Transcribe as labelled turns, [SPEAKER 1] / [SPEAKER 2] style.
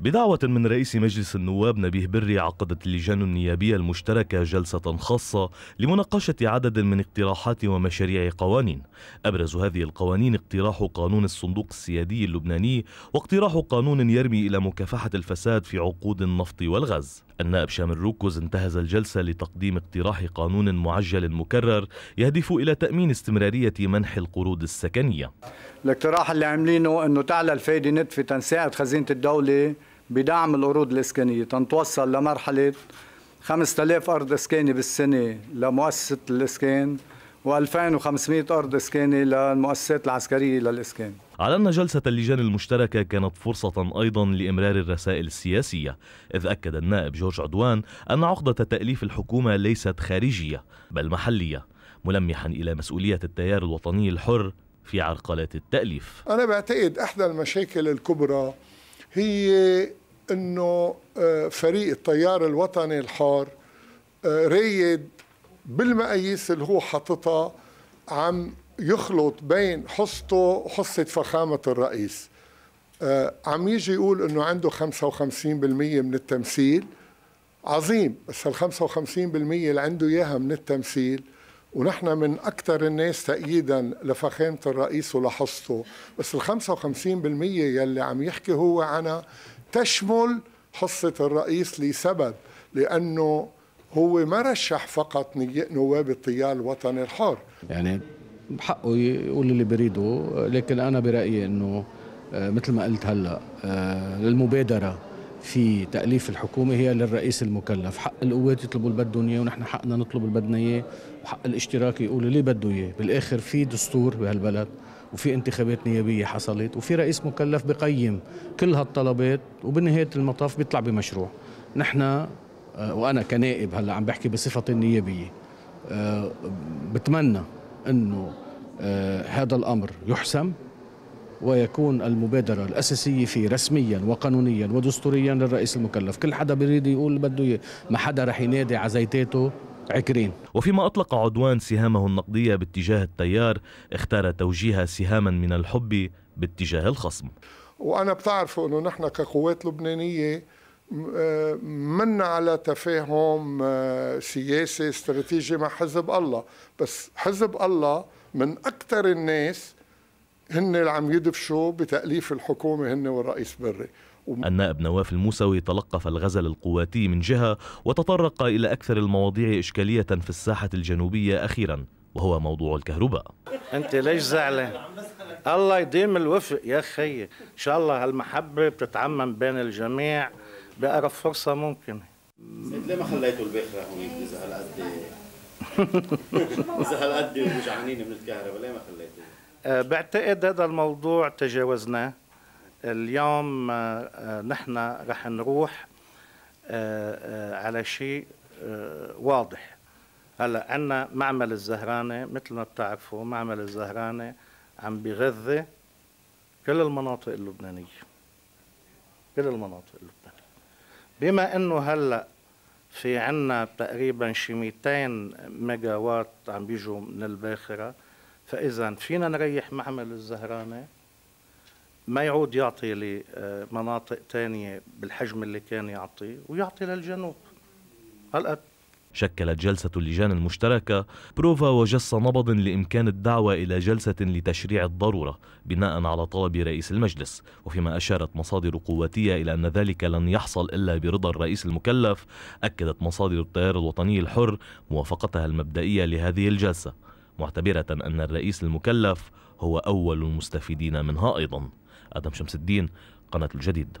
[SPEAKER 1] بدعوة من رئيس مجلس النواب نبيه بري عقدت اللجان النيابية المشتركة جلسة خاصة لمناقشة عدد من اقتراحات ومشاريع قوانين أبرز هذه القوانين اقتراح قانون الصندوق السيادي اللبناني واقتراح قانون يرمي إلى مكافحة الفساد في عقود النفط والغاز النائب شامل روكوز انتهز الجلسة لتقديم اقتراح قانون معجل مكرر يهدف إلى تأمين استمرارية منح القروض السكنية
[SPEAKER 2] الاقتراح اللي عاملينه انه تعلى الفائده نتفه تنساعد خزينه الدوله بدعم القروض الاسكانيه تنتوصل لمرحله 5000 ارض اسكاني بالسنه لمؤسسه الاسكان و2500 ارض اسكاني للمؤسسات العسكريه للاسكان
[SPEAKER 1] أعلن جلسة اللجان المشتركة كانت فرصة أيضا لإمرار الرسائل السياسية إذ أكد النائب جورج عدوان أن عقدة تأليف الحكومة ليست خارجية بل محلية ملمحا إلى مسؤولية التيار الوطني الحر في عرقلات التأليف
[SPEAKER 3] أنا بعتقد أحدى المشاكل الكبرى هي أنه آه، فريق التيار الوطني الحار آه، ريد بالمقاييس اللي هو حاططها عم يخلط بين حصته وحصة فخامة الرئيس آه، عم يجي يقول انه عنده 55% من التمثيل عظيم بس ال 55% اللي عنده اياها من التمثيل ونحن من أكثر الناس تأييدا لفخامة الرئيس ولحصته بس ال 55% يلي عم يحكي هو عنها تشمل حصة الرئيس لسبب لأنه هو ما رشح فقط نواب التيار الوطني الحر
[SPEAKER 4] يعني حقه يقول اللي بريده لكن أنا برأيي أنه آه، مثل ما قلت هلأ آه، للمبادرة في تأليف الحكومة هي للرئيس المكلف حق القوات يطلبوا اللي ونحن حقنا نطلب اللي بدنا وحق الاشتراك يقولوا اللي بده إياه بالآخر في دستور بهالبلد وفي انتخابات نيابية حصلت وفي رئيس مكلف بقيم كل هالطلبات وبنهاية المطاف بيطلع بمشروع نحن آه، وأنا كنائب هلأ عم بحكي بصفتي النيابية آه، بتمنى أنه آه، هذا الأمر يحسم ويكون المبادرة الأساسية فيه رسميا وقانونيا ودستوريا للرئيس المكلف كل حدا بريد يقول بده ما حدا رح ينادي عزيتاته
[SPEAKER 1] عكرين وفيما أطلق عدوان سهامه النقدية باتجاه التيار اختار توجيه سهاما من الحب باتجاه الخصم
[SPEAKER 3] وأنا بتعرفوا أنه نحن كقوات لبنانية آه، منا على تفاهم آه، سياسي استراتيجي مع حزب الله بس حزب الله من أكثر الناس هن اللي عم يدفشوا بتأليف الحكومة هن والرئيس بري
[SPEAKER 1] النائب نواف الموسوي تلقف الغزل القواتي من جهة وتطرق إلى أكثر المواضيع إشكالية في الساحة الجنوبية أخيرا وهو موضوع الكهرباء
[SPEAKER 2] أنت ليش زعلان؟ الله يديم الوفق يا خي إن شاء الله هالمحبة بتتعمم بين الجميع بأقرب فرصة ممكنة
[SPEAKER 4] ليه ما خليتوا البخرة هونيك إذا هالقد إذا هالقد وجعانين من الكهرباء ليه ما خليتوا؟
[SPEAKER 2] آه، بعتقد هذا الموضوع تجاوزناه اليوم آه، آه، نحن رح نروح على شيء واضح هلا عندنا معمل الزهرانه مثل ما بتعرفوا معمل الزهرانه عم بغذي كل المناطق اللبنانيه كل المناطق اللبنانيه بما انه هلا في عندنا تقريبا شي 200 ميجا وات عم بيجوا من الباخره فاذا فينا نريح معمل الزهرانه ما يعود يعطي لمناطق ثانيه بالحجم اللي كان يعطي ويعطي للجنوب هلا
[SPEAKER 1] شكلت جلسة اللجان المشتركة بروفا وجس نبض لإمكان الدعوة إلى جلسة لتشريع الضرورة بناء على طلب رئيس المجلس وفيما أشارت مصادر قواتية إلى أن ذلك لن يحصل إلا برضا الرئيس المكلف أكدت مصادر التيار الوطني الحر موافقتها المبدئية لهذه الجلسة معتبرة أن الرئيس المكلف هو أول المستفيدين منها أيضا آدم شمس الدين قناة الجديد